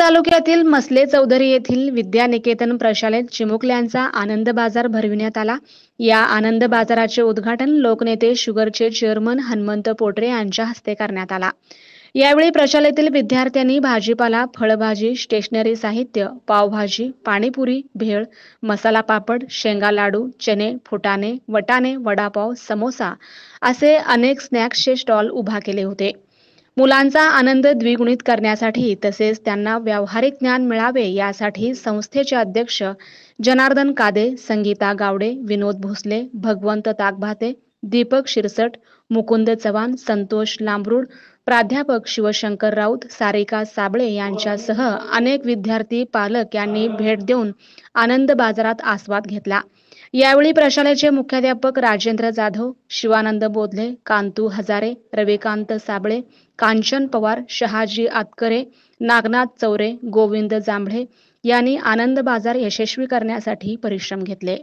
तालुक्यातील मसले चौधरी येथील विद्यानिकेतन प्रशालेत चिमुकल्यांचा आनंद बाजार भरविण्यात आला या आनंद बाजाराचे उद्घाटन लोकनेते शुगरचे चेअरमन हनुमंत पोटरे यांच्या हस्ते करण्यात आला यावेळी प्रशालेतील विद्यार्थ्यांनी भाजीपाला फळभाजी स्टेशनरी साहित्य पावभाजी पाणीपुरी भेळ मसाला पापड शेंगा लाडू चने फुटाणे वटाणे वडापाव समोसा असे अनेक स्नॅक्सचे स्टॉल उभा केले होते मुलांचा आनंद द्विगुणित करण्यासाठी तसेच त्यांना व्यावहारिक ज्ञान मिळावे यासाठी संस्थेचे अध्यक्ष जनार्दन कादे संगीता गावडे विनोद भोसले भगवंत ताकभाते दीपक शिरसट मुकुंद चव्हाण संतोष लांबरूड प्राध्यापक शिवशंकर राऊत सारिका साबळे यांच्यासह अनेक विद्यार्थी पालक यांनी भेट देऊन आनंद बाजारात आस्वाद घेतला यावेळी प्रशालेचे मुख्याध्यापक राजेंद्र जाधव शिवानंद बोधले कांतू हजारे रविकांत साबळे कांचन पवार शहाजी आतकरे नागनाथ चौरे गोविंद जांभळे यांनी आनंद बाजार यशस्वी करण्यासाठी परिश्रम घेतले